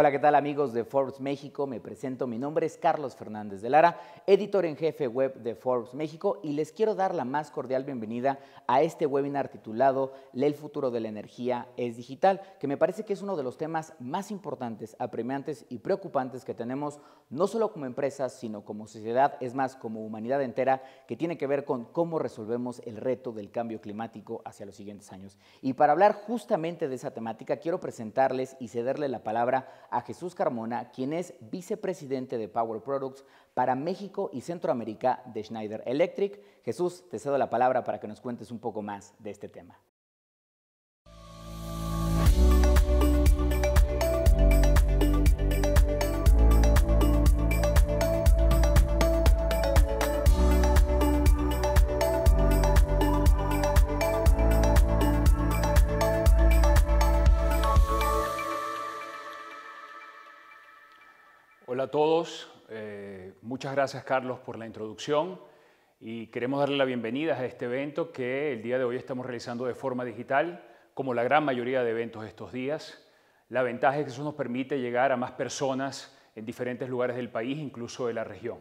Hola, ¿qué tal amigos de Forbes México? Me presento, mi nombre es Carlos Fernández de Lara, editor en jefe web de Forbes México y les quiero dar la más cordial bienvenida a este webinar titulado El futuro de la energía es digital, que me parece que es uno de los temas más importantes, apremiantes y preocupantes que tenemos no solo como empresas, sino como sociedad, es más, como humanidad entera, que tiene que ver con cómo resolvemos el reto del cambio climático hacia los siguientes años. Y para hablar justamente de esa temática, quiero presentarles y cederle la palabra a Jesús Carmona, quien es vicepresidente de Power Products para México y Centroamérica de Schneider Electric. Jesús, te cedo la palabra para que nos cuentes un poco más de este tema. Hola a todos, eh, muchas gracias Carlos por la introducción y queremos darle la bienvenida a este evento que el día de hoy estamos realizando de forma digital, como la gran mayoría de eventos estos días. La ventaja es que eso nos permite llegar a más personas en diferentes lugares del país, incluso de la región.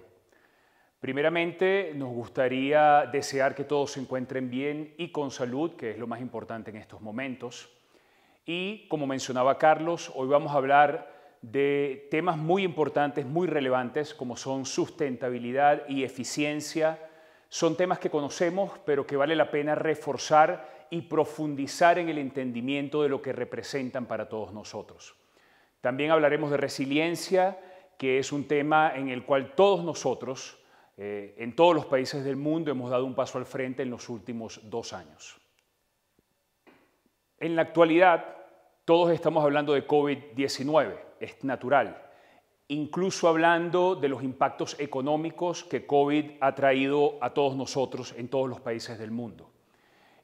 Primeramente, nos gustaría desear que todos se encuentren bien y con salud, que es lo más importante en estos momentos. Y como mencionaba Carlos, hoy vamos a hablar de temas muy importantes, muy relevantes, como son sustentabilidad y eficiencia. Son temas que conocemos, pero que vale la pena reforzar y profundizar en el entendimiento de lo que representan para todos nosotros. También hablaremos de resiliencia, que es un tema en el cual todos nosotros, eh, en todos los países del mundo, hemos dado un paso al frente en los últimos dos años. En la actualidad, todos estamos hablando de COVID-19 es natural, incluso hablando de los impactos económicos que COVID ha traído a todos nosotros en todos los países del mundo.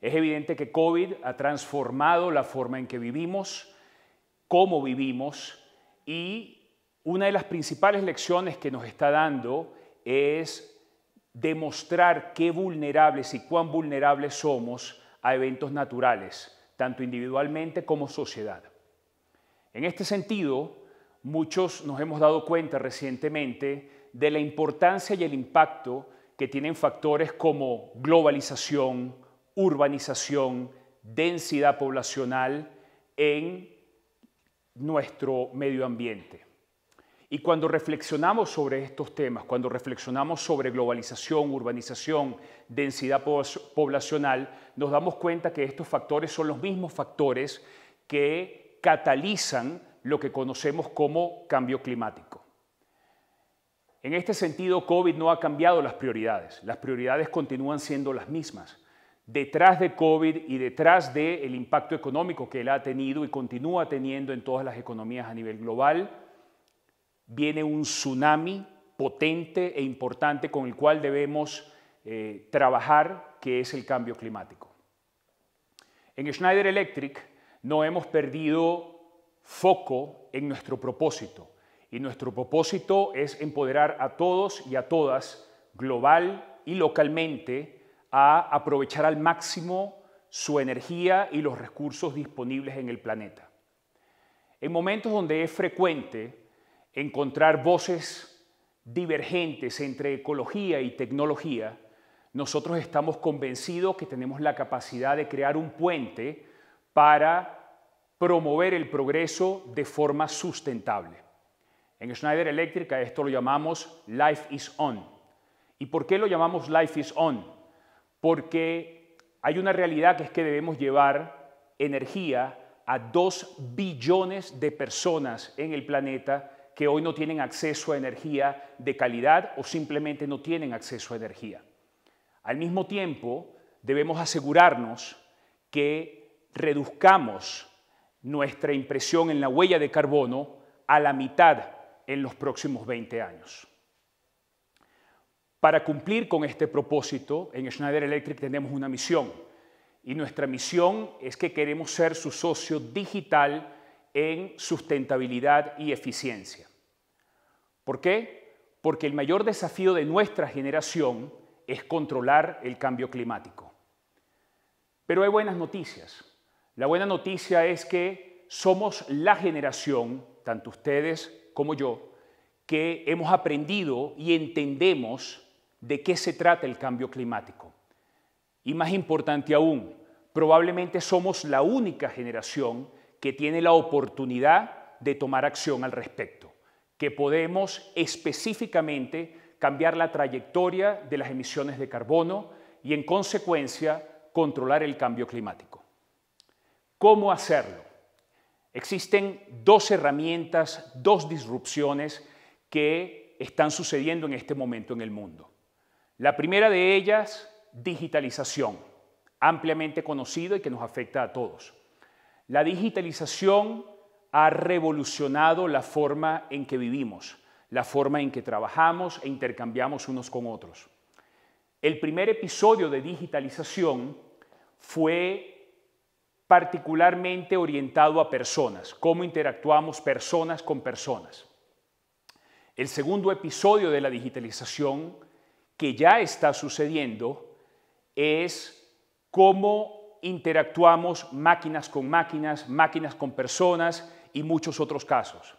Es evidente que COVID ha transformado la forma en que vivimos, cómo vivimos y una de las principales lecciones que nos está dando es demostrar qué vulnerables y cuán vulnerables somos a eventos naturales, tanto individualmente como sociedad. En este sentido, Muchos nos hemos dado cuenta recientemente de la importancia y el impacto que tienen factores como globalización, urbanización, densidad poblacional en nuestro medio ambiente. Y cuando reflexionamos sobre estos temas, cuando reflexionamos sobre globalización, urbanización, densidad poblacional, nos damos cuenta que estos factores son los mismos factores que catalizan lo que conocemos como cambio climático. En este sentido, COVID no ha cambiado las prioridades. Las prioridades continúan siendo las mismas. Detrás de COVID y detrás del impacto económico que él ha tenido y continúa teniendo en todas las economías a nivel global, viene un tsunami potente e importante con el cual debemos eh, trabajar, que es el cambio climático. En Schneider Electric no hemos perdido foco en nuestro propósito. Y nuestro propósito es empoderar a todos y a todas, global y localmente, a aprovechar al máximo su energía y los recursos disponibles en el planeta. En momentos donde es frecuente encontrar voces divergentes entre ecología y tecnología, nosotros estamos convencidos que tenemos la capacidad de crear un puente para promover el progreso de forma sustentable. En Schneider Electric esto lo llamamos Life is On. ¿Y por qué lo llamamos Life is On? Porque hay una realidad que es que debemos llevar energía a dos billones de personas en el planeta que hoy no tienen acceso a energía de calidad o simplemente no tienen acceso a energía. Al mismo tiempo, debemos asegurarnos que reduzcamos nuestra impresión en la huella de carbono a la mitad en los próximos 20 años. Para cumplir con este propósito, en Schneider Electric tenemos una misión y nuestra misión es que queremos ser su socio digital en sustentabilidad y eficiencia. ¿Por qué? Porque el mayor desafío de nuestra generación es controlar el cambio climático. Pero hay buenas noticias. La buena noticia es que somos la generación, tanto ustedes como yo, que hemos aprendido y entendemos de qué se trata el cambio climático. Y más importante aún, probablemente somos la única generación que tiene la oportunidad de tomar acción al respecto, que podemos específicamente cambiar la trayectoria de las emisiones de carbono y en consecuencia controlar el cambio climático. ¿Cómo hacerlo? Existen dos herramientas, dos disrupciones que están sucediendo en este momento en el mundo. La primera de ellas, digitalización, ampliamente conocida y que nos afecta a todos. La digitalización ha revolucionado la forma en que vivimos, la forma en que trabajamos e intercambiamos unos con otros. El primer episodio de digitalización fue particularmente orientado a personas, cómo interactuamos personas con personas. El segundo episodio de la digitalización que ya está sucediendo es cómo interactuamos máquinas con máquinas, máquinas con personas y muchos otros casos.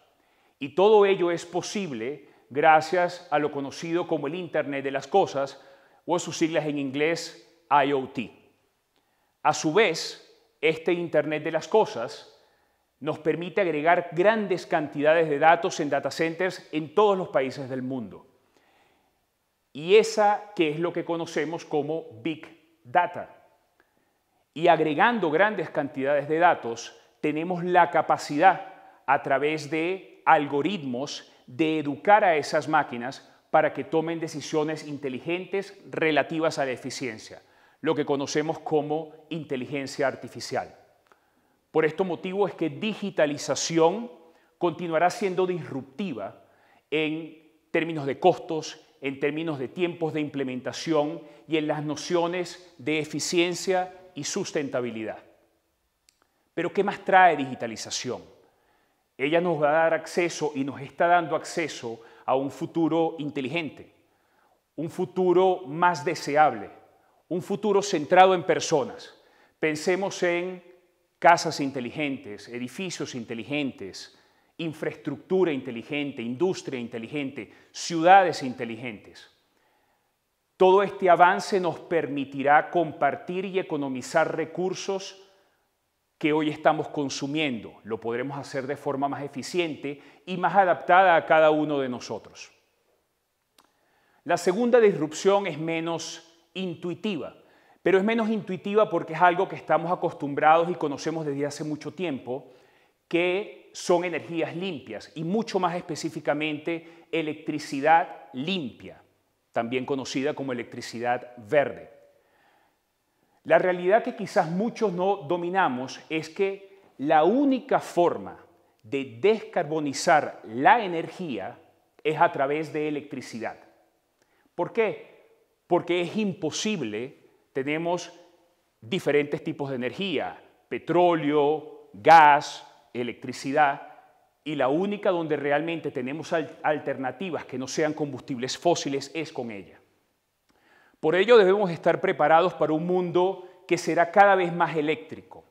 Y todo ello es posible gracias a lo conocido como el Internet de las Cosas o sus siglas en inglés IoT. A su vez, este Internet de las Cosas nos permite agregar grandes cantidades de datos en data centers en todos los países del mundo. Y esa que es lo que conocemos como Big Data. Y agregando grandes cantidades de datos, tenemos la capacidad a través de algoritmos de educar a esas máquinas para que tomen decisiones inteligentes relativas a la eficiencia lo que conocemos como inteligencia artificial. Por este motivo es que digitalización continuará siendo disruptiva en términos de costos, en términos de tiempos de implementación y en las nociones de eficiencia y sustentabilidad. Pero ¿qué más trae digitalización? Ella nos va a dar acceso y nos está dando acceso a un futuro inteligente, un futuro más deseable, un futuro centrado en personas. Pensemos en casas inteligentes, edificios inteligentes, infraestructura inteligente, industria inteligente, ciudades inteligentes. Todo este avance nos permitirá compartir y economizar recursos que hoy estamos consumiendo. Lo podremos hacer de forma más eficiente y más adaptada a cada uno de nosotros. La segunda disrupción es menos intuitiva, pero es menos intuitiva porque es algo que estamos acostumbrados y conocemos desde hace mucho tiempo, que son energías limpias y mucho más específicamente electricidad limpia, también conocida como electricidad verde. La realidad que quizás muchos no dominamos es que la única forma de descarbonizar la energía es a través de electricidad. ¿Por qué? porque es imposible. Tenemos diferentes tipos de energía, petróleo, gas, electricidad, y la única donde realmente tenemos alternativas que no sean combustibles fósiles es con ella. Por ello debemos estar preparados para un mundo que será cada vez más eléctrico,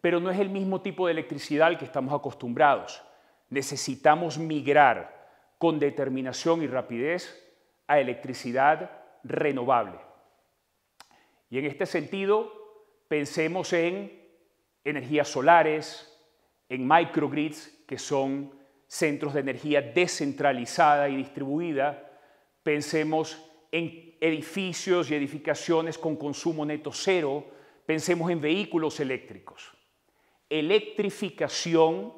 pero no es el mismo tipo de electricidad al que estamos acostumbrados. Necesitamos migrar con determinación y rapidez a electricidad renovable. Y en este sentido, pensemos en energías solares, en microgrids, que son centros de energía descentralizada y distribuida. Pensemos en edificios y edificaciones con consumo neto cero. Pensemos en vehículos eléctricos. Electrificación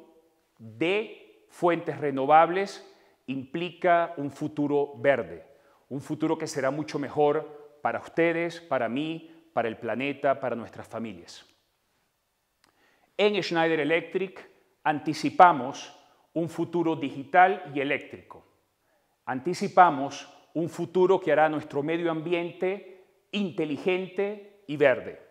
de fuentes renovables implica un futuro verde un futuro que será mucho mejor para ustedes, para mí, para el planeta, para nuestras familias. En Schneider Electric anticipamos un futuro digital y eléctrico. Anticipamos un futuro que hará nuestro medio ambiente inteligente y verde.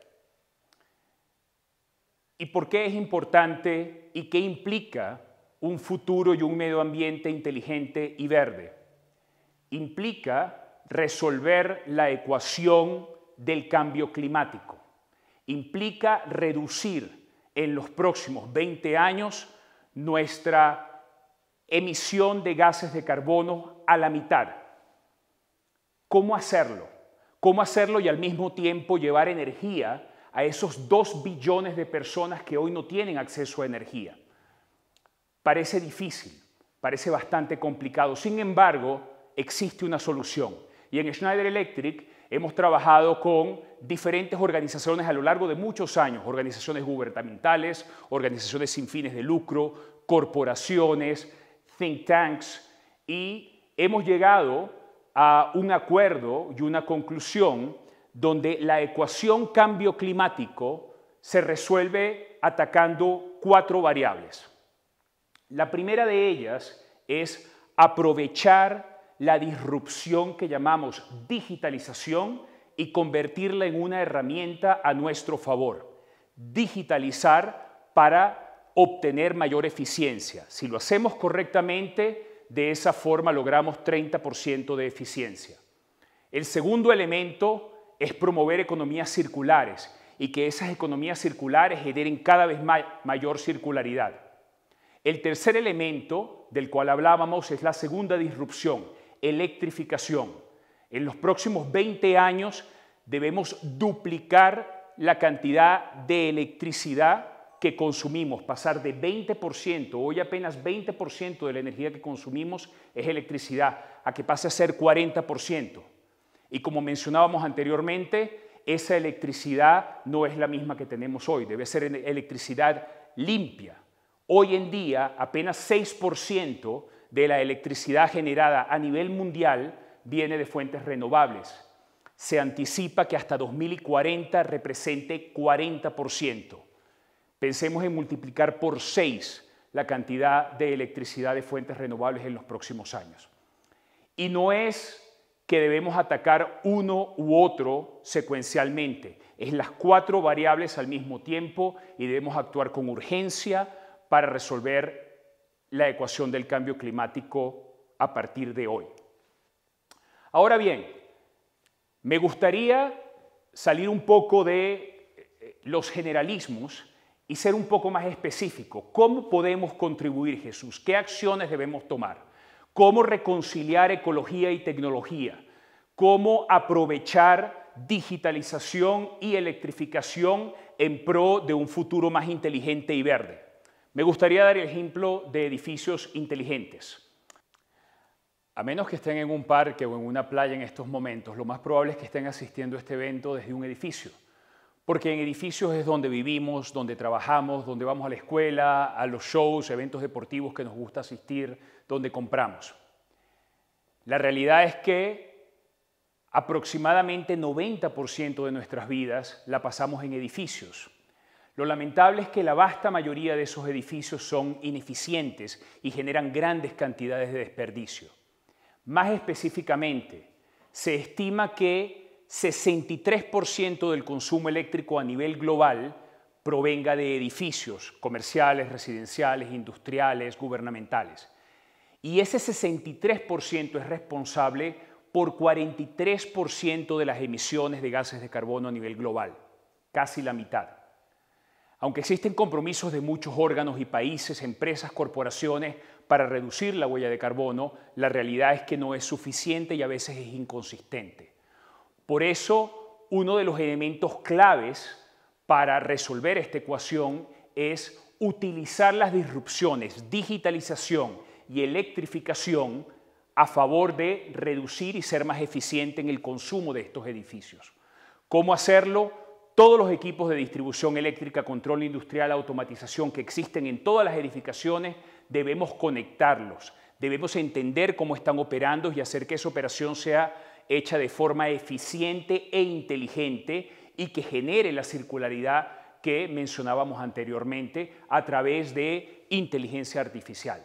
¿Y por qué es importante y qué implica un futuro y un medio ambiente inteligente y verde? implica resolver la ecuación del cambio climático, implica reducir en los próximos 20 años nuestra emisión de gases de carbono a la mitad. ¿Cómo hacerlo? ¿Cómo hacerlo y al mismo tiempo llevar energía a esos 2 billones de personas que hoy no tienen acceso a energía? Parece difícil, parece bastante complicado. Sin embargo, existe una solución. Y en Schneider Electric hemos trabajado con diferentes organizaciones a lo largo de muchos años, organizaciones gubernamentales, organizaciones sin fines de lucro, corporaciones, think tanks, y hemos llegado a un acuerdo y una conclusión donde la ecuación cambio climático se resuelve atacando cuatro variables. La primera de ellas es aprovechar la disrupción que llamamos digitalización y convertirla en una herramienta a nuestro favor. Digitalizar para obtener mayor eficiencia. Si lo hacemos correctamente, de esa forma logramos 30% de eficiencia. El segundo elemento es promover economías circulares y que esas economías circulares generen cada vez mayor circularidad. El tercer elemento del cual hablábamos es la segunda disrupción, electrificación. En los próximos 20 años debemos duplicar la cantidad de electricidad que consumimos, pasar de 20%, hoy apenas 20% de la energía que consumimos es electricidad, a que pase a ser 40%. Y como mencionábamos anteriormente, esa electricidad no es la misma que tenemos hoy, debe ser electricidad limpia. Hoy en día, apenas 6% de la electricidad generada a nivel mundial viene de fuentes renovables. Se anticipa que hasta 2040 represente 40%. Pensemos en multiplicar por 6 la cantidad de electricidad de fuentes renovables en los próximos años. Y no es que debemos atacar uno u otro secuencialmente, es las cuatro variables al mismo tiempo y debemos actuar con urgencia para resolver la ecuación del cambio climático a partir de hoy. Ahora bien, me gustaría salir un poco de eh, los generalismos y ser un poco más específico. ¿Cómo podemos contribuir, Jesús? ¿Qué acciones debemos tomar? ¿Cómo reconciliar ecología y tecnología? ¿Cómo aprovechar digitalización y electrificación en pro de un futuro más inteligente y verde? Me gustaría dar el ejemplo de edificios inteligentes. A menos que estén en un parque o en una playa en estos momentos, lo más probable es que estén asistiendo a este evento desde un edificio. Porque en edificios es donde vivimos, donde trabajamos, donde vamos a la escuela, a los shows, eventos deportivos que nos gusta asistir, donde compramos. La realidad es que aproximadamente 90% de nuestras vidas la pasamos en edificios. Lo lamentable es que la vasta mayoría de esos edificios son ineficientes y generan grandes cantidades de desperdicio. Más específicamente, se estima que 63% del consumo eléctrico a nivel global provenga de edificios comerciales, residenciales, industriales, gubernamentales. Y ese 63% es responsable por 43% de las emisiones de gases de carbono a nivel global, casi la mitad. Aunque existen compromisos de muchos órganos y países, empresas, corporaciones para reducir la huella de carbono, la realidad es que no es suficiente y a veces es inconsistente. Por eso, uno de los elementos claves para resolver esta ecuación es utilizar las disrupciones, digitalización y electrificación a favor de reducir y ser más eficiente en el consumo de estos edificios. ¿Cómo hacerlo? Todos los equipos de distribución eléctrica, control industrial, automatización que existen en todas las edificaciones, debemos conectarlos, debemos entender cómo están operando y hacer que esa operación sea hecha de forma eficiente e inteligente y que genere la circularidad que mencionábamos anteriormente a través de inteligencia artificial.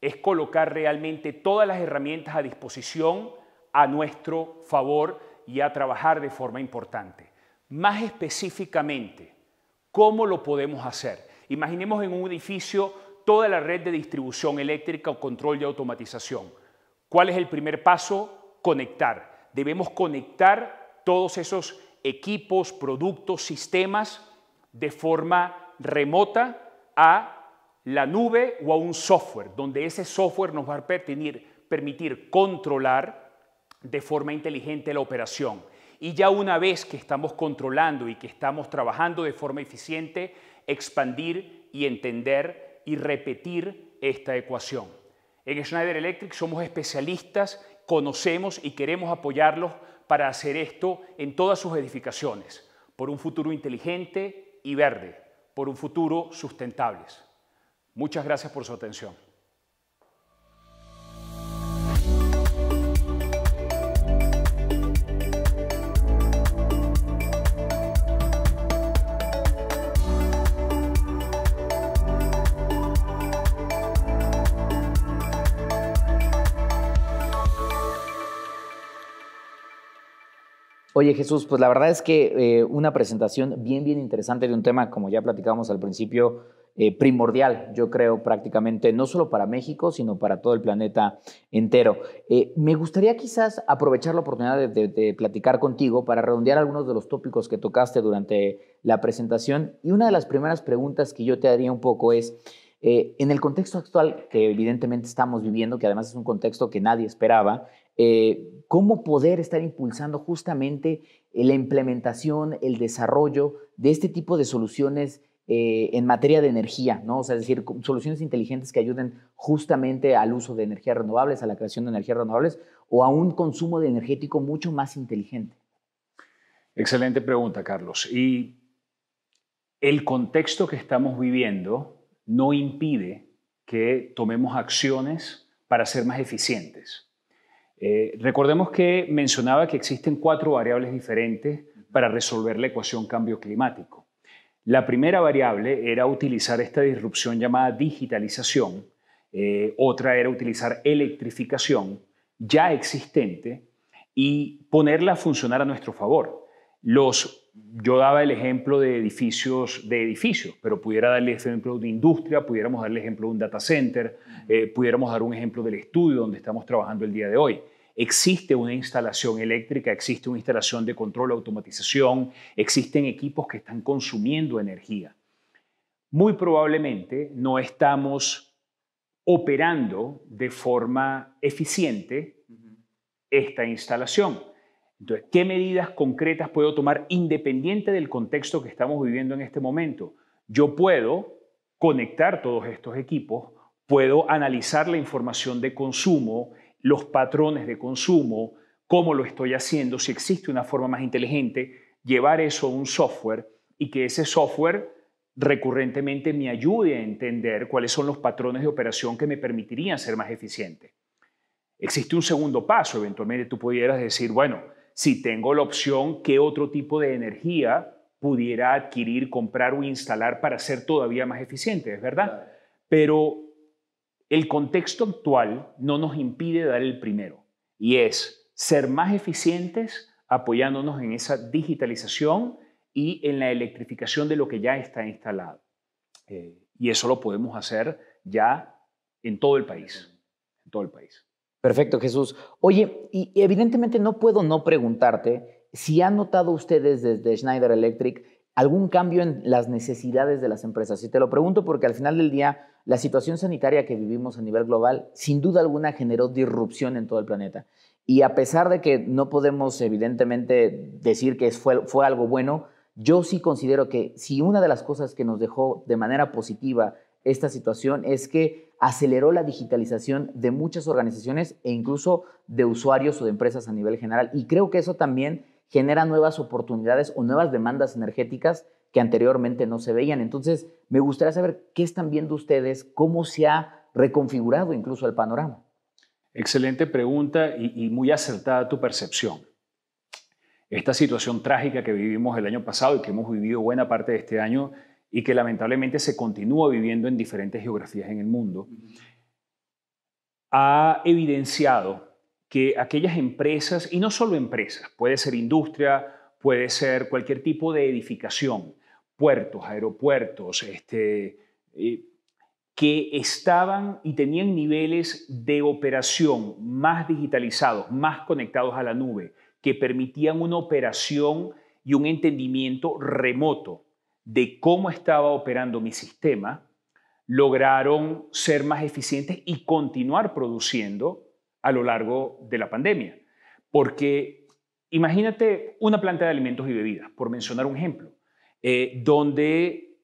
Es colocar realmente todas las herramientas a disposición a nuestro favor y a trabajar de forma importante. Más específicamente, ¿cómo lo podemos hacer? Imaginemos en un edificio toda la red de distribución eléctrica o control de automatización. ¿Cuál es el primer paso? Conectar. Debemos conectar todos esos equipos, productos, sistemas de forma remota a la nube o a un software, donde ese software nos va a permitir, permitir controlar de forma inteligente la operación. Y ya una vez que estamos controlando y que estamos trabajando de forma eficiente, expandir y entender y repetir esta ecuación. En Schneider Electric somos especialistas, conocemos y queremos apoyarlos para hacer esto en todas sus edificaciones, por un futuro inteligente y verde, por un futuro sustentable. Muchas gracias por su atención. Oye Jesús, pues la verdad es que eh, una presentación bien, bien interesante de un tema, como ya platicábamos al principio, eh, primordial, yo creo, prácticamente, no solo para México, sino para todo el planeta entero. Eh, me gustaría quizás aprovechar la oportunidad de, platicar contigo para redondear algunos de los tópicos que tocaste durante la presentación. Y una de las primeras preguntas que yo te haría un poco es, en el contexto actual que evidentemente estamos viviendo, que además es un contexto que nadie esperaba, eh, cómo poder estar impulsando justamente la implementación, el desarrollo de este tipo de soluciones eh, en materia de energía, ¿no? O sea, es decir, soluciones inteligentes que ayuden justamente al uso de energías renovables, a la creación de energías renovables o a un consumo de energético mucho más inteligente. Excelente pregunta, Carlos. Y el contexto que estamos viviendo no impide que tomemos acciones para ser más eficientes. Eh, recordemos que mencionaba que existen cuatro variables diferentes para resolver la ecuación cambio climático. La primera variable era utilizar esta disrupción llamada digitalización, eh, otra era utilizar electrificación ya existente y ponerla a funcionar a nuestro favor. Los yo daba el ejemplo de edificios, de edificios, pero pudiera darle ejemplo de industria, pudiéramos darle ejemplo de un data center, eh, pudiéramos dar un ejemplo del estudio donde estamos trabajando el día de hoy. Existe una instalación eléctrica, existe una instalación de control, automatización, existen equipos que están consumiendo energía. Muy probablemente no estamos operando de forma eficiente esta instalación entonces, ¿qué medidas concretas puedo tomar independiente del contexto que estamos viviendo en este momento? Yo puedo conectar todos estos equipos, puedo analizar la información de consumo, los patrones de consumo, cómo lo estoy haciendo, si existe una forma más inteligente, llevar eso a un software y que ese software recurrentemente me ayude a entender cuáles son los patrones de operación que me permitirían ser más eficiente. Existe un segundo paso, eventualmente tú pudieras decir, bueno, si tengo la opción, qué otro tipo de energía pudiera adquirir, comprar o instalar para ser todavía más eficiente, ¿es verdad? Pero el contexto actual no nos impide dar el primero, y es ser más eficientes apoyándonos en esa digitalización y en la electrificación de lo que ya está instalado. Eh, y eso lo podemos hacer ya en todo el país, en todo el país. Perfecto, Jesús. Oye, y evidentemente no puedo no preguntarte si han notado ustedes desde Schneider Electric algún cambio en las necesidades de las empresas. Y te lo pregunto porque al final del día, la situación sanitaria que vivimos a nivel global, sin duda alguna, generó disrupción en todo el planeta. Y a pesar de que no podemos, evidentemente, decir que fue, fue algo bueno, yo sí considero que si una de las cosas que nos dejó de manera positiva esta situación es que aceleró la digitalización de muchas organizaciones e incluso de usuarios o de empresas a nivel general. Y creo que eso también genera nuevas oportunidades o nuevas demandas energéticas que anteriormente no se veían. Entonces, me gustaría saber qué están viendo ustedes, cómo se ha reconfigurado incluso el panorama. Excelente pregunta y, muy acertada tu percepción. Esta situación trágica que vivimos el año pasado y que hemos vivido buena parte de este año y que lamentablemente se continúa viviendo en diferentes geografías en el mundo, ha evidenciado que aquellas empresas, y no solo empresas, puede ser industria, puede ser cualquier tipo de edificación, puertos, aeropuertos, este, eh, que estaban y tenían niveles de operación más digitalizados, más conectados a la nube, que permitían una operación y un entendimiento remoto de cómo estaba operando mi sistema, lograron ser más eficientes y continuar produciendo a lo largo de la pandemia. Porque imagínate una planta de alimentos y bebidas, por mencionar un ejemplo, eh, donde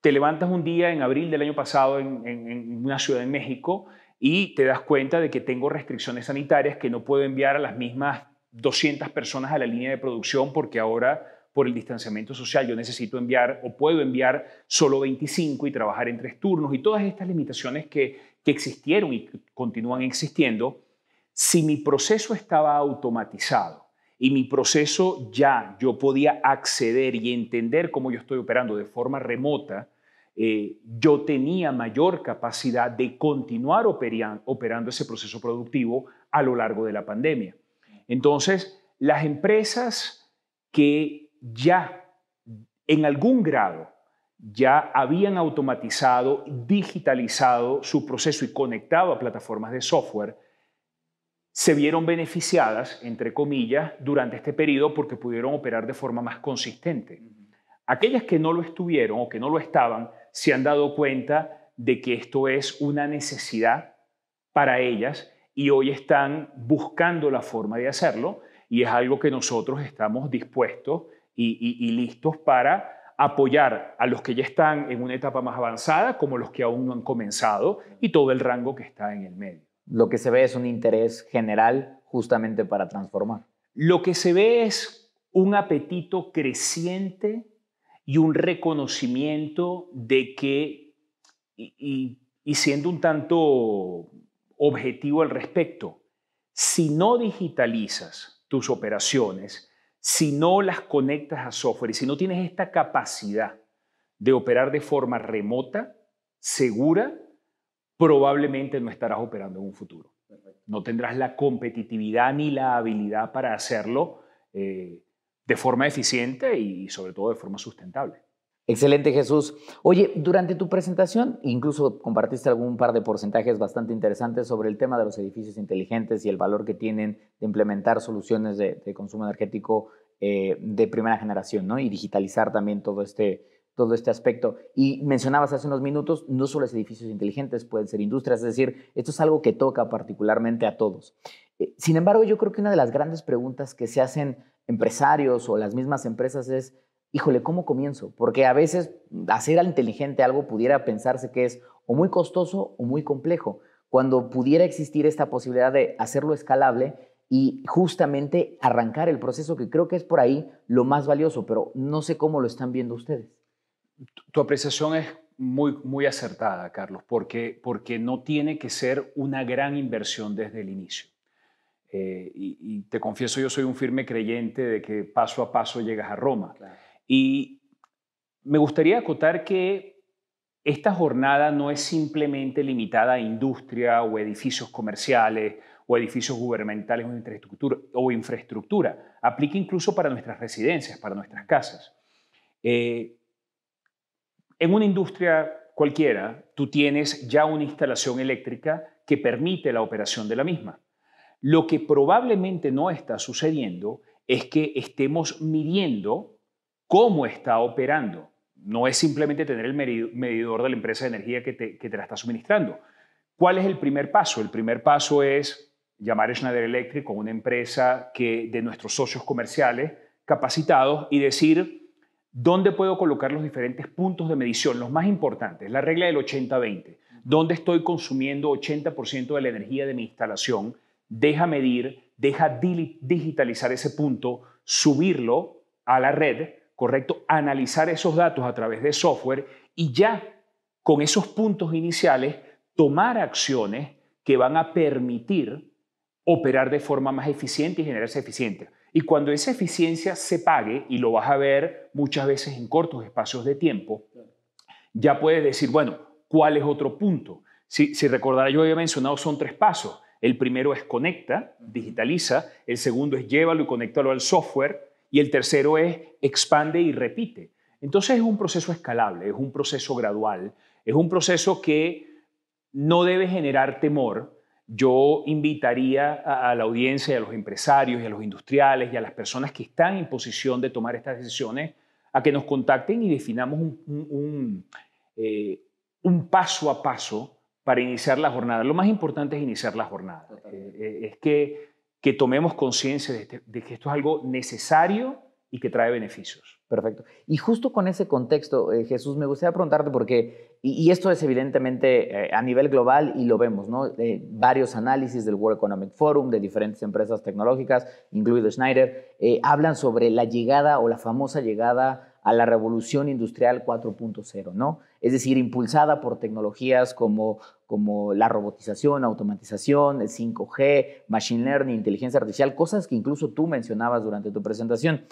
te levantas un día en abril del año pasado en, una ciudad en México y te das cuenta de que tengo restricciones sanitarias que no puedo enviar a las mismas 200 personas a la línea de producción porque ahora por el distanciamiento social. Yo necesito enviar o puedo enviar solo 25 y trabajar en tres turnos y todas estas limitaciones que, que existieron y continúan existiendo. Si mi proceso estaba automatizado, y mi proceso ya yo podía acceder y entender cómo yo estoy operando de forma remota, eh, yo tenía mayor capacidad de continuar operando ese proceso productivo a lo largo de la pandemia. Entonces, las empresas que ya en algún grado ya habían automatizado, digitalizado su proceso y conectado a plataformas de software, se vieron beneficiadas, entre comillas, durante este periodo porque pudieron operar de forma más consistente. Aquellas que no lo estuvieron o que no lo estaban, se han dado cuenta de que esto es una necesidad para ellas y hoy están buscando la forma de hacerlo y es algo que nosotros estamos dispuestos y, listos para apoyar a los que ya están en una etapa más avanzada como los que aún no han comenzado y todo el rango que está en el medio. Lo que se ve es un interés general justamente para transformar. Lo que se ve es un apetito creciente y un reconocimiento de que, y siendo un tanto objetivo al respecto, si no digitalizas tus operaciones, si no las conectas a software y si no tienes esta capacidad de operar de forma remota, segura, probablemente no estarás operando en un futuro. No tendrás la competitividad ni la habilidad para hacerlo eh, de forma eficiente y sobre todo de forma sustentable. Excelente, Jesús. Oye, durante tu presentación incluso compartiste algún par de porcentajes bastante interesantes sobre el tema de los edificios inteligentes y el valor que tienen de implementar soluciones de, consumo energético eh, de primera generación, ¿no? Y digitalizar también todo este, todo este aspecto. Y mencionabas hace unos minutos, no solo es edificios inteligentes, pueden ser industrias, es decir, esto es algo que toca particularmente a todos. Eh, sin embargo, yo creo que una de las grandes preguntas que se hacen empresarios o las mismas empresas es, híjole, ¿cómo comienzo? Porque a veces hacer al inteligente algo pudiera pensarse que es o muy costoso o muy complejo, cuando pudiera existir esta posibilidad de hacerlo escalable y justamente arrancar el proceso, que creo que es por ahí lo más valioso, pero no sé cómo lo están viendo ustedes. Tu, apreciación es muy, muy acertada, Carlos, porque, porque no tiene que ser una gran inversión desde el inicio. Eh, y, y, te confieso, yo soy un firme creyente de que paso a paso llegas a Roma. Claro. Y me gustaría acotar que esta jornada no es simplemente limitada a industria o edificios comerciales o edificios gubernamentales o infraestructura, o Aplica incluso para nuestras residencias, para nuestras casas. Eh, en una industria cualquiera, tú tienes ya una instalación eléctrica que permite la operación de la misma. Lo que probablemente no está sucediendo es que estemos midiendo cómo está operando. No es simplemente tener el medidor de la empresa de energía que te, la está suministrando. ¿Cuál es el primer paso? El primer paso es llamar a Schneider Electric con una empresa que, de nuestros socios comerciales capacitados y decir dónde puedo colocar los diferentes puntos de medición, los más importantes, la regla del 80-20, dónde estoy consumiendo 80% de la energía de mi instalación, deja medir, deja digitalizar ese punto, subirlo a la red correcto, analizar esos datos a través de software y ya con esos puntos iniciales tomar acciones que van a permitir operar de forma más eficiente y generarse eficiencia. Y cuando esa eficiencia se pague, y lo vas a ver muchas veces en cortos espacios de tiempo, ya puedes decir, bueno, ¿cuál es otro punto? Si, si yo había mencionado, son tres pasos. El primero es conecta, digitaliza. El segundo es llévalo y conéctalo al software y el tercero es expande y repite. Entonces es un proceso escalable, es un proceso gradual, es un proceso que no debe generar temor. Yo invitaría a, la audiencia, a los empresarios y a los industriales y a las personas que están en posición de tomar estas decisiones a que nos contacten y definamos un, eh, paso a paso para iniciar la jornada. Lo más importante es iniciar la jornada. Eh, eh, es que que tomemos conciencia este, de, que esto es algo necesario y que trae beneficios. Perfecto. Y justo con ese contexto, eh, Jesús, me gustaría preguntarte porque, y, y esto es evidentemente eh, a nivel global y lo vemos, ¿no? Eh, varios análisis del World Economic Forum, de diferentes empresas tecnológicas, incluido Schneider, hablan sobre la llegada o la famosa llegada a la revolución industrial 4.0, ¿no? Es decir, impulsada por tecnologías como, como la robotización, automatización, el 5G, machine learning, inteligencia artificial, cosas que incluso tú mencionabas durante tu presentación.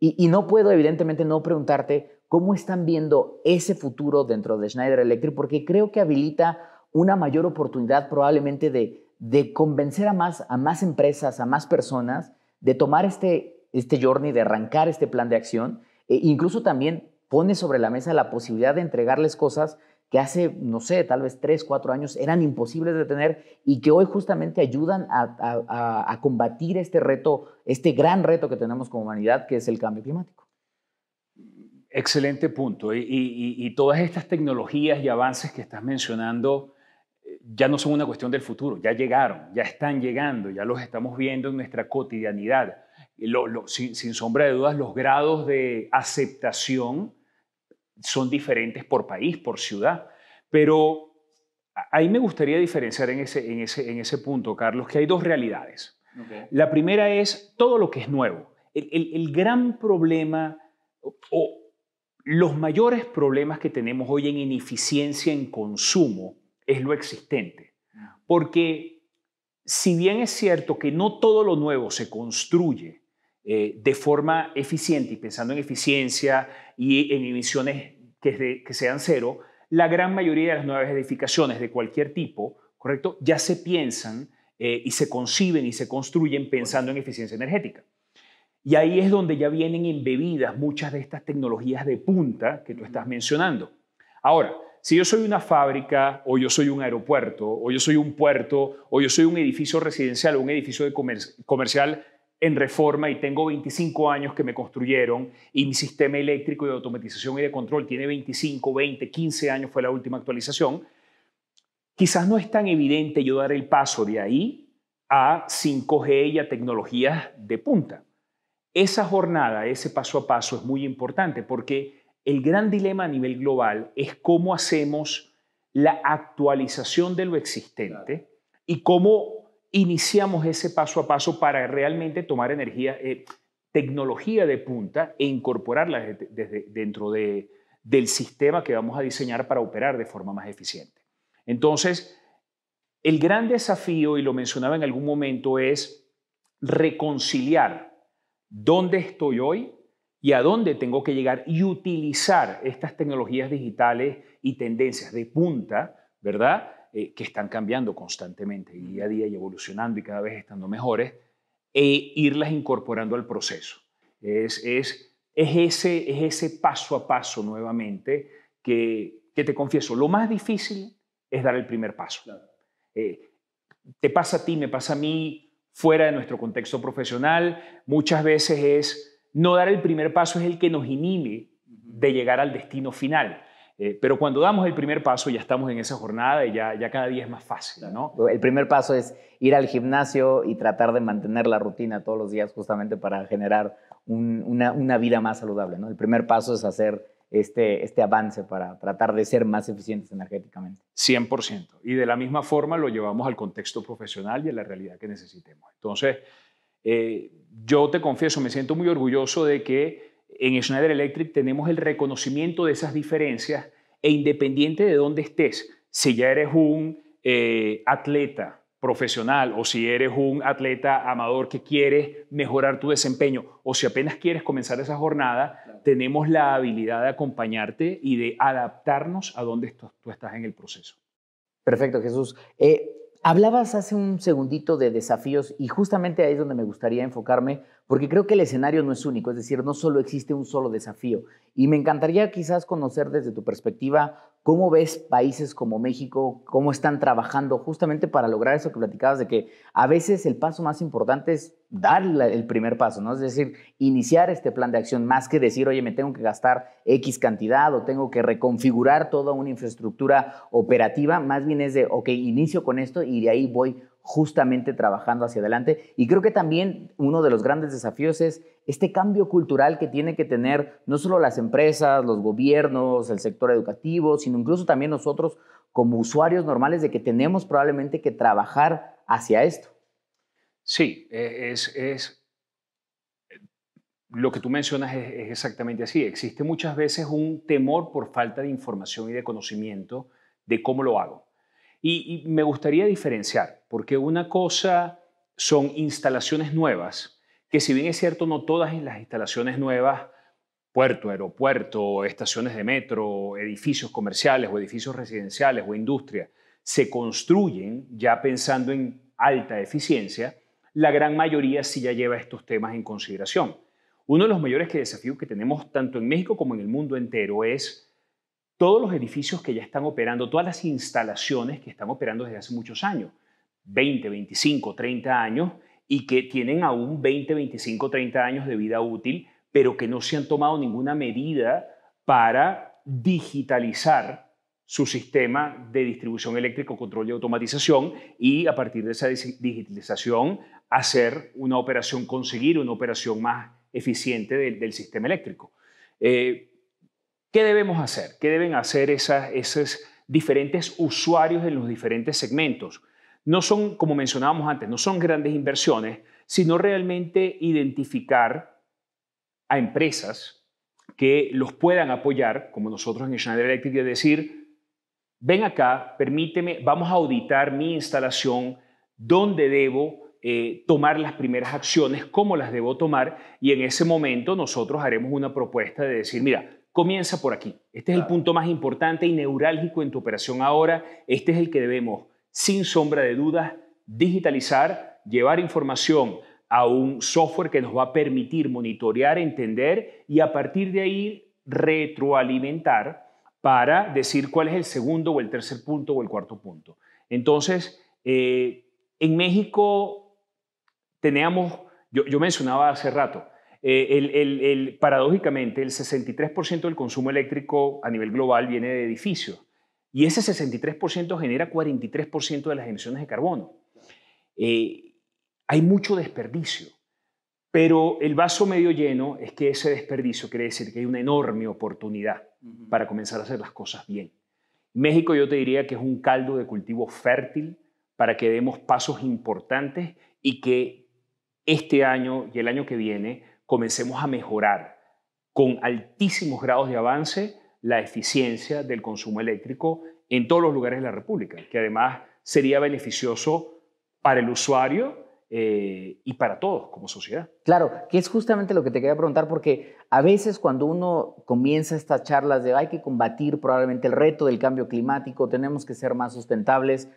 Y, no puedo, evidentemente, no preguntarte cómo están viendo ese futuro dentro de Schneider Electric, porque creo que habilita una mayor oportunidad probablemente de, convencer a más, a más empresas, a más personas, de tomar este, este journey, de arrancar este plan de acción e incluso también pone sobre la mesa la posibilidad de entregarles cosas que hace, no sé, tal vez tres, cuatro años eran imposibles de tener y que hoy justamente ayudan a, combatir este reto, este gran reto que tenemos como humanidad, que es el cambio climático. Excelente punto. y todas estas tecnologías y avances que estás mencionando eh, ya no son una cuestión del futuro, ya llegaron, ya están llegando, ya los estamos viendo en nuestra cotidianidad sin, sombra de dudas, los grados de aceptación son diferentes por país, por ciudad. Pero ahí me gustaría diferenciar en ese, en ese, en ese punto, Carlos, que hay dos realidades. La primera es todo lo que es nuevo. El, el, gran problema o los mayores problemas que tenemos hoy en ineficiencia en consumo es lo existente. Mm. Porque si bien es cierto que no todo lo nuevo se construye, eh, de forma eficiente y pensando en eficiencia y en emisiones que, sean cero, la gran mayoría de las nuevas edificaciones de cualquier tipo, ¿correcto? Ya se piensan eh, y se conciben y se construyen pensando en eficiencia energética. Y ahí es donde ya vienen embebidas muchas de estas tecnologías de punta que tú estás mencionando. Ahora, si yo soy una fábrica o yo soy un aeropuerto o yo soy un puerto o yo soy un edificio residencial o un edificio de comer comercial en reforma y tengo 25 años que me construyeron y mi sistema eléctrico de automatización y de control tiene 25, 20, 15 años fue la última actualización, quizás no es tan evidente yo dar el paso de ahí a 5G y a tecnologías de punta. Esa jornada, ese paso a paso es muy importante porque el gran dilema a nivel global es cómo hacemos la actualización de lo existente y cómo iniciamos ese paso a paso para realmente tomar energía, eh, tecnología de punta e incorporarla dentro de, del sistema que vamos a diseñar para operar de forma más eficiente. Entonces, el gran desafío, y lo mencionaba en algún momento, es reconciliar dónde estoy hoy y a dónde tengo que llegar y utilizar estas tecnologías digitales y tendencias de punta, ¿verdad? Eh, que están cambiando constantemente, día a día y evolucionando y cada vez estando mejores, e irlas incorporando al proceso. Es, ese, es ese paso a paso nuevamente que, te confieso, lo más difícil es dar el primer paso. Eh, te pasa a ti, me pasa a mí, fuera de nuestro contexto profesional, muchas veces es no dar el primer paso es el que nos inhibe de llegar al destino final. Eh, pero cuando damos el primer paso ya estamos en esa jornada y ya, ya cada día es más fácil, ¿no? El primer paso es ir al gimnasio y tratar de mantener la rutina todos los días justamente para generar una, una, vida más saludable, ¿no? El primer paso es hacer este, este avance para tratar de ser más eficientes energéticamente. 100%. Y de la misma forma lo llevamos al contexto profesional y a la realidad que necesitemos. Entonces, eh, yo te confieso, me siento muy orgulloso de que en Schneider Electric tenemos el reconocimiento de esas diferencias e independiente de dónde estés, si ya eres un eh, atleta profesional o si eres un atleta amador que quieres mejorar tu desempeño o si apenas quieres comenzar esa jornada, tenemos la habilidad de acompañarte y de adaptarnos a dónde tú estás en el proceso. Perfecto, Jesús. Eh, hablabas hace un segundito de desafíos y justamente ahí es donde me gustaría enfocarme porque creo que el escenario no es único, es decir, no solo existe un solo desafío. Y me encantaría quizás conocer desde tu perspectiva cómo ves países como México, cómo están trabajando justamente para lograr eso que platicabas de que a veces el paso más importante es dar el primer paso, ¿no? Es decir, iniciar este plan de acción más que decir, oye, me tengo que gastar X cantidad o tengo que reconfigurar toda una infraestructura operativa, más bien es de, ok, inicio con esto y de ahí voy justamente trabajando hacia adelante. Y creo que también uno de los grandes desafíos es este cambio cultural que tiene que tener no solo las empresas, los gobiernos, el sector educativo, sino incluso también nosotros como usuarios normales de que tenemos probablemente que trabajar hacia esto. Sí, e, es, lo que tú mencionas es exactamente así. Existe muchas veces un temor por falta de información y de conocimiento de cómo lo hago. Y, me gustaría diferenciar, porque una cosa son instalaciones nuevas, que si bien es cierto, no todas las instalaciones nuevas, puerto, aeropuerto, estaciones de metro, edificios comerciales o edificios residenciales o industria, se construyen ya pensando en alta eficiencia, la gran mayoría sí ya lleva estos temas en consideración. Uno de los mayores desafíos que tenemos tanto en México como en el mundo entero es todos los edificios que ya están operando, todas las instalaciones que están operando desde hace muchos años, 20, 25, 30 años, y que tienen aún 20, 25, 30 años de vida útil, pero que no se han tomado ninguna medida para digitalizar su sistema de distribución eléctrica, control y automatización y a partir de esa digitalización hacer una operación, conseguir una operación más eficiente del, sistema eléctrico. Eh, ¿Qué debemos hacer? ¿Qué deben hacer esas, esos diferentes usuarios en los diferentes segmentos? No son, como mencionábamos antes, no son grandes inversiones, sino realmente identificar a empresas que los puedan apoyar, como nosotros en Schneider Electric, es decir, ven acá, permíteme, vamos a auditar mi instalación, dónde debo eh, tomar las primeras acciones, cómo las debo tomar, y en ese momento nosotros haremos una propuesta de decir, mira, comienza por aquí. Este es el punto más importante y neurálgico en tu operación ahora. Este es el que debemos, sin sombra de dudas, digitalizar, llevar información a un software que nos va a permitir monitorear, entender y a partir de ahí retroalimentar para decir cuál es el segundo o el tercer punto o el cuarto punto. Entonces, eh, en México teníamos, yo mencionaba hace rato, eh, paradójicamente, el 63% del consumo eléctrico a nivel global viene de edificios y ese 63% genera 43% de las emisiones de carbono. Eh, hay mucho desperdicio, pero el vaso medio lleno es que ese desperdicio quiere decir que hay una enorme oportunidad para comenzar a hacer las cosas bien. México yo te diría que es un caldo de cultivo fértil para que demos pasos importantes y que este año y el año que viene comencemos a mejorar con altísimos grados de avance la eficiencia del consumo eléctrico en todos los lugares de la República, que además sería beneficioso para el usuario eh, y para todos como sociedad. Claro, que es justamente lo que te quería preguntar, porque a veces cuando uno comienza estas charlas de hay que combatir probablemente el reto del cambio climático, tenemos que ser más sustentables,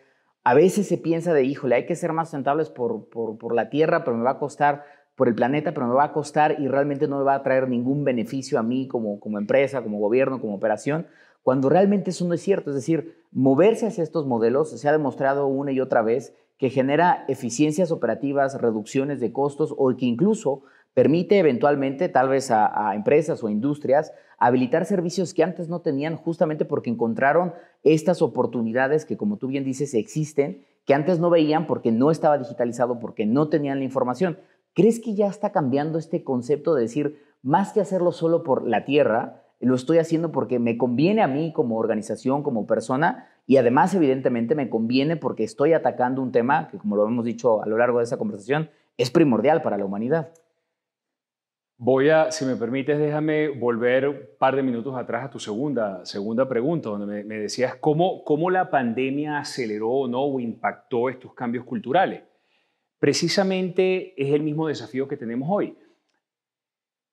a veces se piensa de, híjole, hay que ser más sustentables por, por, por la tierra, pero me va a costar por el planeta, pero me va a costar y realmente no me va a traer ningún beneficio a mí como, como empresa, como gobierno, como operación, cuando realmente eso no es cierto. Es decir, moverse hacia estos modelos se ha demostrado una y otra vez que genera eficiencias operativas, reducciones de costos o que incluso permite eventualmente, tal vez a, a, empresas o industrias, habilitar servicios que antes no tenían justamente porque encontraron estas oportunidades que, como tú bien dices, existen, que antes no veían porque no estaba digitalizado, porque no tenían la información. ¿Crees que ya está cambiando este concepto de decir, más que hacerlo solo por la tierra, lo estoy haciendo porque me conviene a mí como organización, como persona, y además evidentemente me conviene porque estoy atacando un tema que, como lo hemos dicho a lo largo de esa conversación, es primordial para la humanidad? Voy a, si me permites, déjame volver un par de minutos atrás a tu segunda, segunda pregunta, donde me, me decías cómo, cómo la pandemia aceleró ¿no? o impactó estos cambios culturales precisamente es el mismo desafío que tenemos hoy.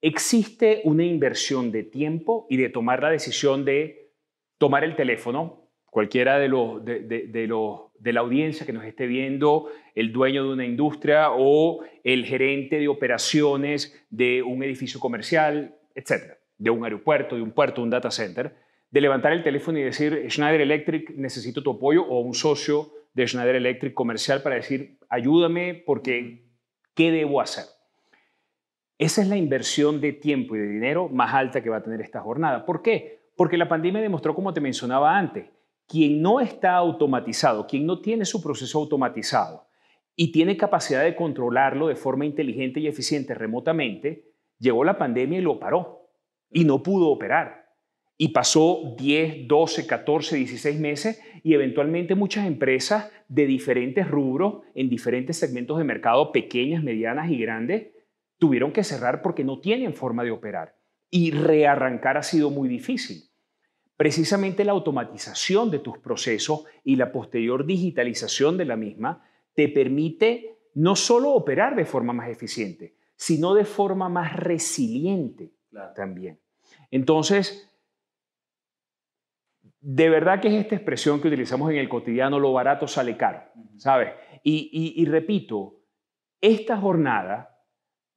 Existe una inversión de tiempo y de tomar la decisión de tomar el teléfono, cualquiera de, los, de, los, de la audiencia que nos esté viendo, el dueño de una industria o el gerente de operaciones de un edificio comercial, etcétera, de un aeropuerto, de un puerto, un data center, de levantar el teléfono y decir, Schneider Electric, necesito tu apoyo o un socio de Schneider Electric comercial para decir, ayúdame porque, ¿qué debo hacer? Esa es la inversión de tiempo y de dinero más alta que va a tener esta jornada. ¿Por qué? Porque la pandemia demostró, como te mencionaba antes, quien no está automatizado, quien no tiene su proceso automatizado y tiene capacidad de controlarlo de forma inteligente y eficiente remotamente, llegó la pandemia y lo paró y no pudo operar. Y pasó 10, 12, 14, 16 meses y eventualmente muchas empresas de diferentes rubros, en diferentes segmentos de mercado, pequeñas, medianas y grandes, tuvieron que cerrar porque no tienen forma de operar. Y rearrancar ha sido muy difícil. Precisamente la automatización de tus procesos y la posterior digitalización de la misma te permite no solo operar de forma más eficiente, sino de forma más resiliente también. Entonces, de verdad que es esta expresión que utilizamos en el cotidiano, lo barato sale caro, ¿sabes? Y, repito, esta jornada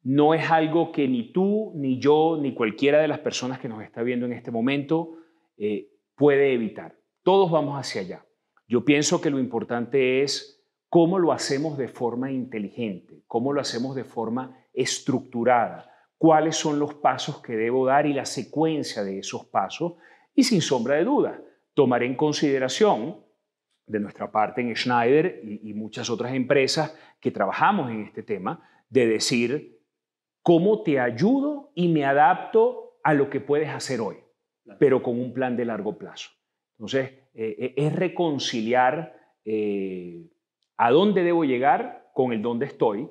no es algo que ni tú, ni yo, ni cualquiera de las personas que nos está viendo en este momento eh, puede evitar. Todos vamos hacia allá. Yo pienso que lo importante es cómo lo hacemos de forma inteligente, cómo lo hacemos de forma estructurada, cuáles son los pasos que debo dar y la secuencia de esos pasos y sin sombra de duda, tomar en consideración de nuestra parte en Schneider y, muchas otras empresas que trabajamos en este tema, de decir cómo te ayudo y me adapto a lo que puedes hacer hoy, pero con un plan de largo plazo. Entonces, eh, eh, es reconciliar eh, a dónde debo llegar con el dónde estoy,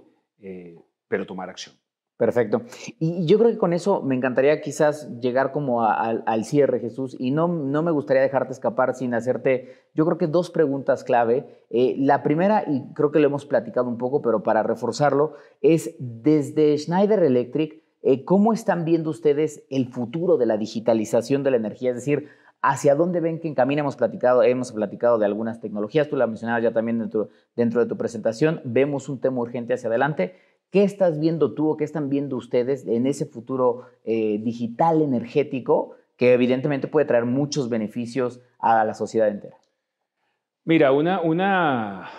pero tomar acción. Perfecto. Y yo creo que con eso me encantaría quizás llegar como al cierre, Jesús, y no, no me gustaría dejarte escapar sin hacerte, yo creo que dos preguntas clave. Eh, la primera, y creo que lo hemos platicado un poco, pero para reforzarlo, es desde Schneider Electric, eh, ¿cómo están viendo ustedes el futuro de la digitalización de la energía? Es decir, hacia dónde ven que camino Hemos platicado, hemos platicado de algunas tecnologías, tú la mencionabas ya también dentro, dentro de tu presentación. Vemos un tema urgente hacia adelante, ¿Qué estás viendo tú o qué están viendo ustedes en ese futuro eh, digital energético que evidentemente puede traer muchos beneficios a la sociedad entera? Mira, una, una,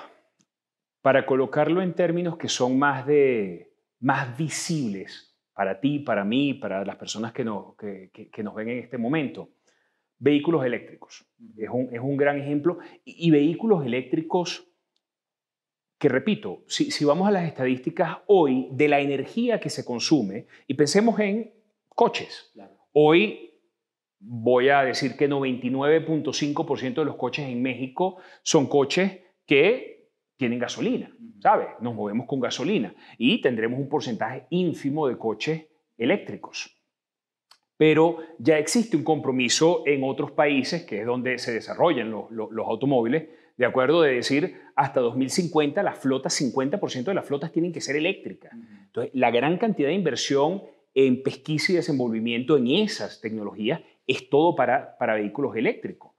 para colocarlo en términos que son más, de, más visibles para ti, para mí, para las personas que, nos, que, que, nos ven en este momento, vehículos eléctricos. Es un, gran ejemplo. y vehículos eléctricos que repito, si, vamos a las estadísticas hoy de la energía que se consume y pensemos en coches. Hoy voy a decir que 99.5% de los coches en México son coches que tienen gasolina, ¿sabes? Nos movemos con gasolina y tendremos un porcentaje ínfimo de coches eléctricos. Pero ya existe un compromiso en otros países, que es donde se desarrollan los automóviles, de acuerdo de decir hasta 2050 las flotas, 50% de las flotas tienen que ser eléctricas. Entonces, la gran cantidad de inversión en pesquisa y desenvolvimiento en esas tecnologías es todo para, para vehículos eléctricos.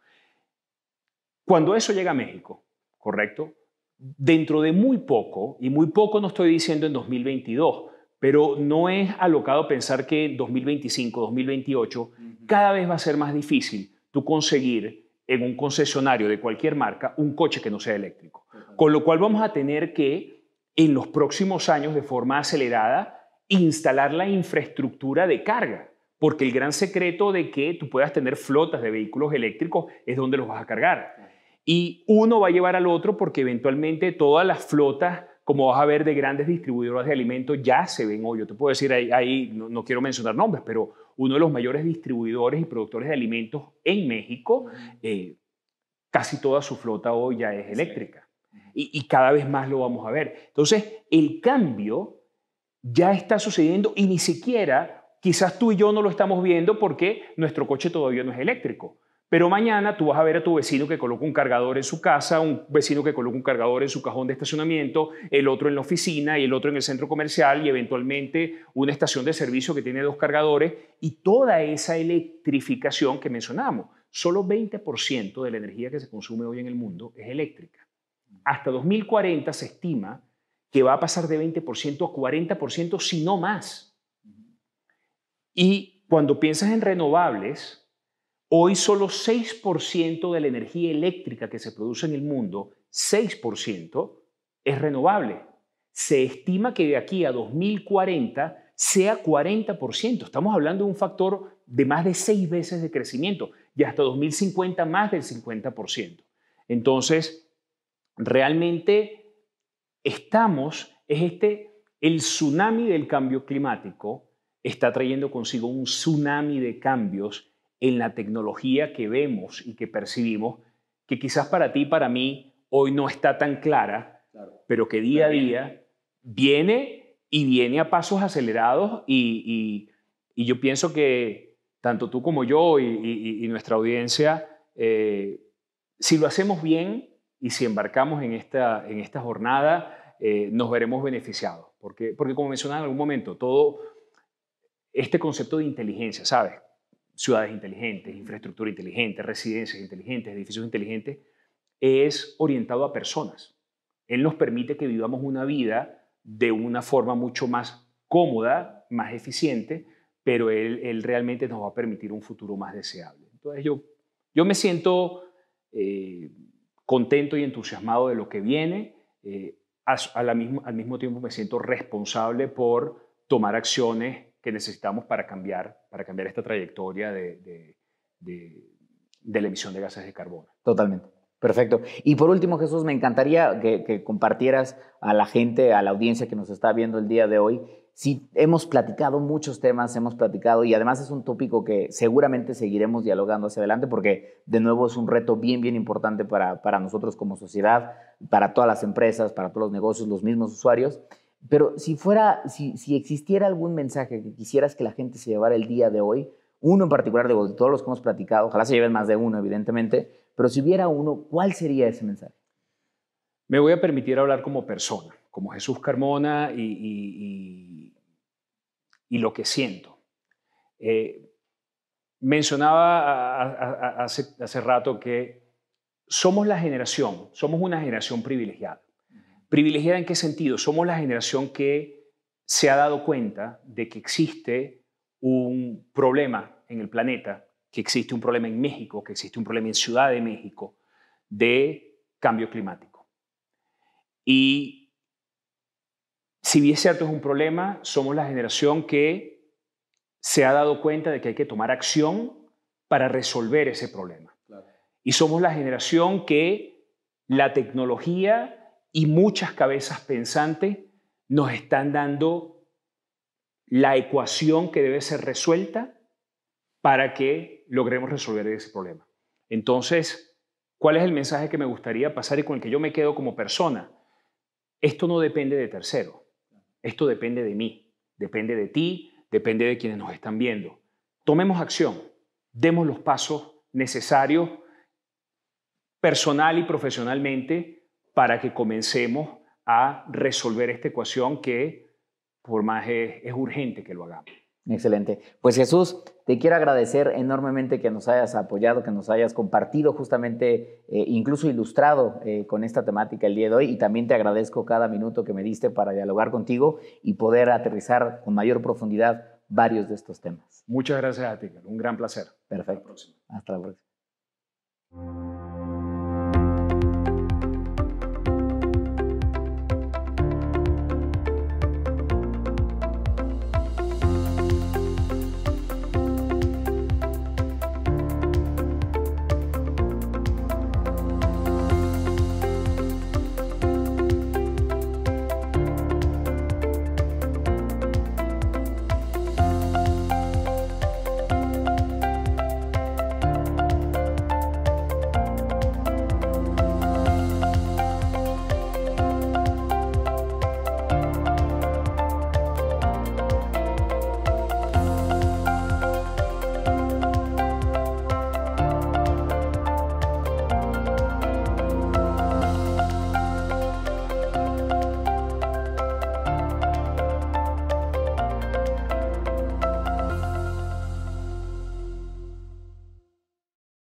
Cuando eso llega a México, ¿correcto? Dentro de muy poco, y muy poco no estoy diciendo en 2022, pero no es alocado pensar que en 2025, 2028, cada vez va a ser más difícil tú conseguir en un concesionario de cualquier marca un coche que no sea eléctrico. Con lo cual vamos a tener que, en los próximos años, de forma acelerada, instalar la infraestructura de carga. Porque el gran secreto de que tú puedas tener flotas de vehículos eléctricos es donde los vas a cargar. Y uno va a llevar al otro porque eventualmente todas las flotas como vas a ver de grandes distribuidores de alimentos, ya se ven hoy. Yo te puedo decir ahí, ahí no, quiero mencionar nombres, pero uno de los mayores distribuidores y productores de alimentos en México, eh, casi toda su flota hoy ya es eléctrica. y cada vez más lo vamos a ver. Entonces, el cambio ya está sucediendo y ni siquiera, quizás tú y yo no lo estamos viendo porque nuestro coche todavía no es eléctrico pero mañana tú vas a ver a tu vecino que coloca un cargador en su casa, un vecino que coloca un cargador en su cajón de estacionamiento, el otro en la oficina y el otro en el centro comercial y eventualmente una estación de servicio que tiene dos cargadores y toda esa electrificación que mencionamos. Solo 20% de la energía que se consume hoy en el mundo es eléctrica. Hasta 2040 se estima que va a pasar de 20% a 40%, si no más. Y cuando piensas en renovables, Hoy solo 6% de la energía eléctrica que se produce en el mundo, 6%, es renovable. Se estima que de aquí a 2040 sea 40%. Estamos hablando de un factor de más de seis veces de crecimiento y hasta 2050 más del 50%. Entonces, realmente estamos, es este, el tsunami del cambio climático está trayendo consigo un tsunami de cambios en la tecnología que vemos y que percibimos, que quizás para ti, para mí, hoy no está tan clara, pero que día a día viene y viene a pasos acelerados y, yo pienso que tanto tú como yo y, nuestra audiencia, eh, si lo hacemos bien y si embarcamos en esta, en esta jornada, eh, nos veremos beneficiados. Porque, porque como mencionaba en algún momento, todo este concepto de inteligencia, ¿sabes? ciudades inteligentes, infraestructura inteligente, residencias inteligentes, edificios inteligentes, es orientado a personas. Él nos permite que vivamos una vida de una forma mucho más cómoda, más eficiente, pero él, realmente nos va a permitir un futuro más deseable. Entonces yo, yo me siento eh, contento y entusiasmado de lo que viene. Eh, al mismo tiempo me siento responsable por tomar acciones que necesitamos para cambiar, para cambiar esta trayectoria de, la emisión de gases de carbono. Totalmente. Perfecto. Y por último, Jesús, me encantaría que, compartieras a la gente, a la audiencia que nos está viendo el día de hoy. Sí, hemos platicado muchos temas, hemos platicado y además es un tópico que seguramente seguiremos dialogando hacia adelante porque de nuevo es un reto bien, bien importante para, para nosotros como sociedad, para todas las empresas, para todos los negocios, los mismos usuarios. Pero si fuera, si, existiera algún mensaje que quisieras que la gente se llevara el día de hoy, uno en particular, de todos los que hemos platicado, ojalá se lleven más de uno, evidentemente, pero si hubiera uno, ¿cuál sería ese mensaje? Me voy a permitir hablar como persona, como Jesús Carmona y, lo que siento. Eh, mencionaba hace rato que somos la generación, somos una generación privilegiada ¿Privilegiada en qué sentido? Somos la generación que se ha dado cuenta de que existe un problema en el planeta, que existe un problema en México, que existe un problema en Ciudad de México de cambio climático. Y si bien es cierto es un problema, somos la generación que se ha dado cuenta de que hay que tomar acción para resolver ese problema. Y somos la generación que la tecnología y muchas cabezas pensantes nos están dando la ecuación que debe ser resuelta para que logremos resolver ese problema. Entonces, ¿cuál es el mensaje que me gustaría pasar y con el que yo me quedo como persona? Esto no depende de tercero, esto depende de mí, depende de ti, depende de quienes nos están viendo. Tomemos acción, demos los pasos necesarios personal y profesionalmente para que comencemos a resolver esta ecuación que por más es, es urgente que lo hagamos. Excelente. Pues Jesús, te quiero agradecer enormemente que nos hayas apoyado, que nos hayas compartido justamente, eh, incluso ilustrado eh, con esta temática el día de hoy. Y también te agradezco cada minuto que me diste para dialogar contigo y poder aterrizar con mayor profundidad varios de estos temas. Muchas gracias a ti, un gran placer. Perfecto. Hasta Hasta la próxima.